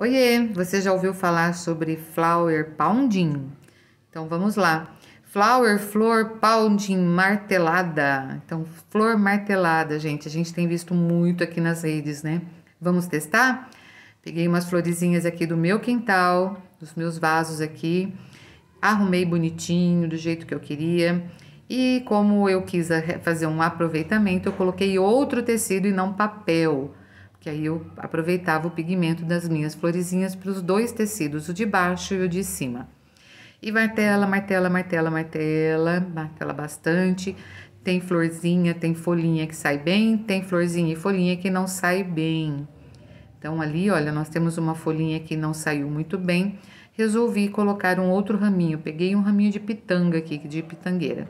Oiê, você já ouviu falar sobre flower pounding? Então vamos lá. Flower, flor, pounding, martelada. Então, flor martelada, gente. A gente tem visto muito aqui nas redes, né? Vamos testar? Peguei umas florezinhas aqui do meu quintal, dos meus vasos aqui. Arrumei bonitinho, do jeito que eu queria. E como eu quis fazer um aproveitamento, eu coloquei outro tecido e não papel que aí eu aproveitava o pigmento das minhas florezinhas para os dois tecidos, o de baixo e o de cima. E martela, martela, martela, martela, martela bastante. Tem florzinha, tem folhinha que sai bem, tem florzinha e folhinha que não sai bem. Então ali, olha, nós temos uma folhinha que não saiu muito bem. Resolvi colocar um outro raminho, peguei um raminho de pitanga aqui, de pitangueira.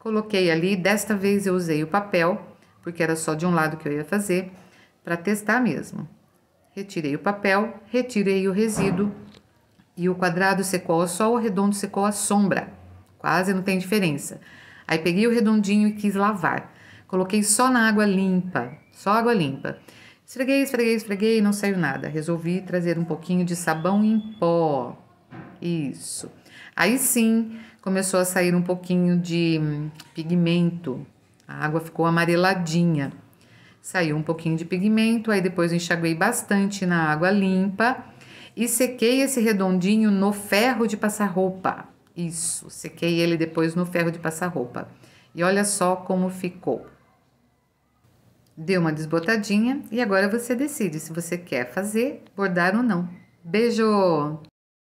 Coloquei ali, desta vez eu usei o papel, porque era só de um lado que eu ia fazer para testar mesmo. Retirei o papel, retirei o resíduo e o quadrado secou só sol, o redondo secou a sombra. Quase não tem diferença. Aí peguei o redondinho e quis lavar. Coloquei só na água limpa, só água limpa. Esfreguei, esfreguei, esfreguei, não saiu nada. Resolvi trazer um pouquinho de sabão em pó. Isso. Aí sim, começou a sair um pouquinho de pigmento. A água ficou amareladinha. Saiu um pouquinho de pigmento, aí depois eu enxaguei bastante na água limpa e sequei esse redondinho no ferro de passar roupa. Isso, sequei ele depois no ferro de passar roupa. E olha só como ficou. Deu uma desbotadinha e agora você decide se você quer fazer, bordar ou não. Beijo!